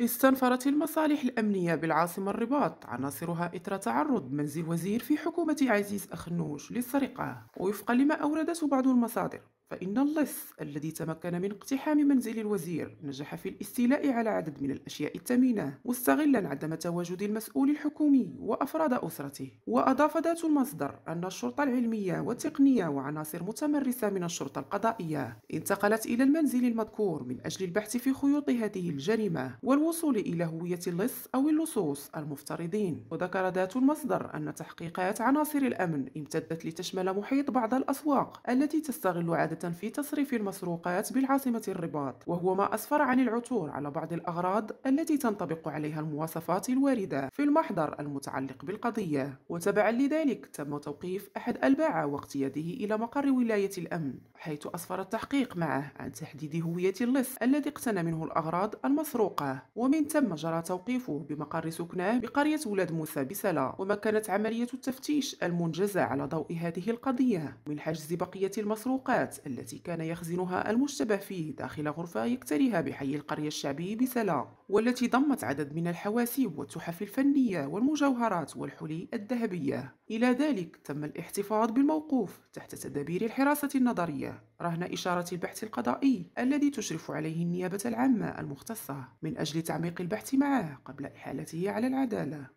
استنفرت المصالح الأمنية بالعاصمة الرباط عناصرها إثر تعرض منزل وزير في حكومة عزيز أخنوش للسرقة وفقا لما أوردته بعض المصادر فإن اللص الذي تمكن من اقتحام منزل الوزير نجح في الاستيلاء على عدد من الأشياء الثمينة مستغلا عدم تواجد المسؤول الحكومي وأفراد أسرته وأضاف ذات المصدر أن الشرطة العلمية والتقنية وعناصر متمرسة من الشرطة القضائية انتقلت إلى المنزل المذكور من أجل البحث في خيوط هذه الجريمة والوصول إلى هوية اللص أو اللصوص المفترضين وذكر ذات المصدر أن تحقيقات عناصر الأمن امتدت لتشمل محيط بعض الأسواق التي تستغل عدد في تصريف المسروقات بالعاصمة الرباط وهو ما أسفر عن العثور على بعض الأغراض التي تنطبق عليها المواصفات الواردة في المحضر المتعلق بالقضية وتبعا لذلك تم توقيف أحد الباعة واقتياده إلى مقر ولاية الأمن حيث أسفر التحقيق معه عن تحديد هوية اللص الذي اقتنى منه الأغراض المسروقة ومن ثم جرى توقيفه بمقر سكناه بقرية ولاد موسى بسلا ومكنت عملية التفتيش المنجزة على ضوء هذه القضية من حجز بقية المسروقات التي كان يخزنها المشتبه فيه داخل غرفة يكتريها بحي القرية الشعبي بسلا والتي ضمت عدد من الحواسيب والتحف الفنية والمجوهرات والحلي الذهبية إلى ذلك تم الاحتفاظ بالموقوف تحت تدابير الحراسة النظرية رهن إشارة البحث القضائي الذي تشرف عليه النيابة العامة المختصة من أجل تعميق البحث معه قبل إحالته على العدالة